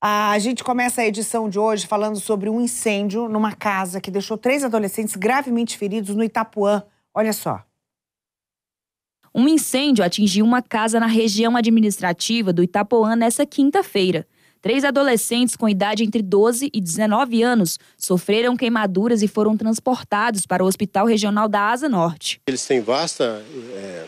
A gente começa a edição de hoje falando sobre um incêndio numa casa que deixou três adolescentes gravemente feridos no Itapuã. Olha só. Um incêndio atingiu uma casa na região administrativa do Itapuã nesta quinta-feira. Três adolescentes com idade entre 12 e 19 anos sofreram queimaduras e foram transportados para o Hospital Regional da Asa Norte. Eles têm vasta é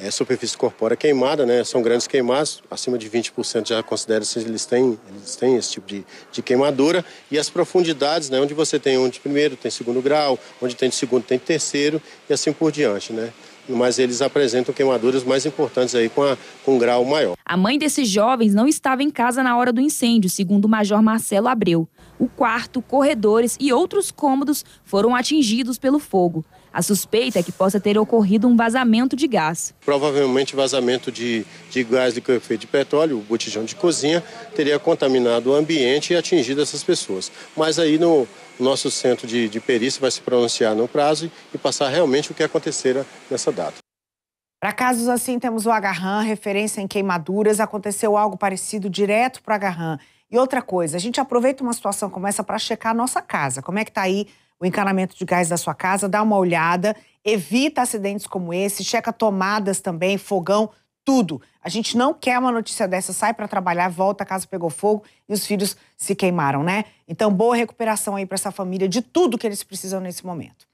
é, superfície corpórea é queimada, né? São grandes queimadas, acima de 20% já considera-se eles têm, eles têm esse tipo de, de queimadura. E as profundidades, né? Onde você tem um de primeiro, tem segundo grau, onde tem de segundo, tem terceiro e assim por diante, né? mas eles apresentam queimaduras mais importantes aí com, a, com um grau maior. A mãe desses jovens não estava em casa na hora do incêndio, segundo o major Marcelo Abreu. O quarto, corredores e outros cômodos foram atingidos pelo fogo. A suspeita é que possa ter ocorrido um vazamento de gás. Provavelmente vazamento de, de gás liquefeito de petróleo, o botijão de cozinha, teria contaminado o ambiente e atingido essas pessoas. Mas aí no nosso centro de, de perícia vai se pronunciar no prazo passar realmente o que acontecera nessa data. Para casos assim, temos o agarran, referência em queimaduras. Aconteceu algo parecido direto para o agarran. E outra coisa, a gente aproveita uma situação como essa para checar a nossa casa. Como é que está aí o encanamento de gás da sua casa? Dá uma olhada, evita acidentes como esse, checa tomadas também, fogão, tudo. A gente não quer uma notícia dessa. Sai para trabalhar, volta, a casa pegou fogo e os filhos se queimaram, né? Então, boa recuperação aí para essa família de tudo que eles precisam nesse momento.